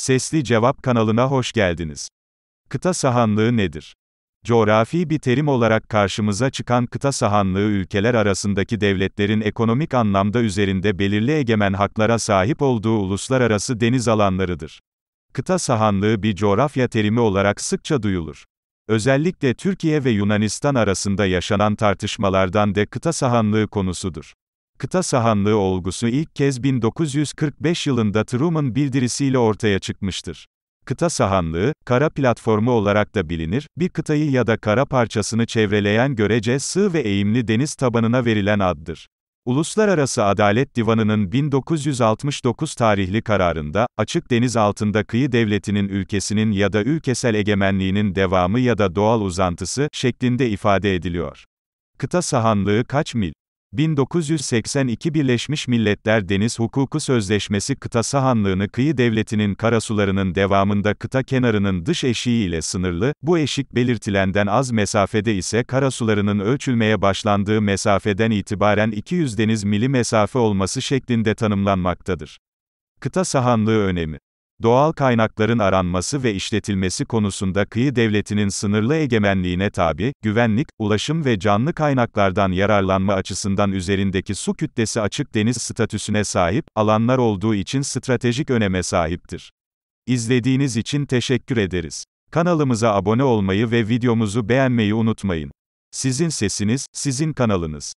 Sesli Cevap kanalına hoş geldiniz. Kıta sahanlığı nedir? Coğrafi bir terim olarak karşımıza çıkan kıta sahanlığı ülkeler arasındaki devletlerin ekonomik anlamda üzerinde belirli egemen haklara sahip olduğu uluslararası deniz alanlarıdır. Kıta sahanlığı bir coğrafya terimi olarak sıkça duyulur. Özellikle Türkiye ve Yunanistan arasında yaşanan tartışmalardan de kıta sahanlığı konusudur kıta sahanlığı olgusu ilk kez 1945 yılında Truman bildirisiyle ortaya çıkmıştır. Kıta sahanlığı, kara platformu olarak da bilinir, bir kıtayı ya da kara parçasını çevreleyen görece sığ ve eğimli deniz tabanına verilen addır. Uluslararası Adalet Divanı'nın 1969 tarihli kararında, açık deniz altında kıyı devletinin ülkesinin ya da ülkesel egemenliğinin devamı ya da doğal uzantısı şeklinde ifade ediliyor. Kıta sahanlığı kaç mil? 1982 Birleşmiş Milletler Deniz Hukuku Sözleşmesi kıta sahanlığını kıyı devletinin karasularının devamında kıta kenarının dış eşiği ile sınırlı, bu eşik belirtilenden az mesafede ise karasularının ölçülmeye başlandığı mesafeden itibaren 200 deniz mili mesafe olması şeklinde tanımlanmaktadır. Kıta sahanlığı önemi doğal kaynakların aranması ve işletilmesi konusunda kıyı devletinin sınırlı egemenliğine tabi, güvenlik, ulaşım ve canlı kaynaklardan yararlanma açısından üzerindeki su kütlesi açık deniz statüsüne sahip alanlar olduğu için stratejik öneme sahiptir. İzlediğiniz için teşekkür ederiz. Kanalımıza abone olmayı ve videomuzu beğenmeyi unutmayın. Sizin sesiniz, sizin kanalınız.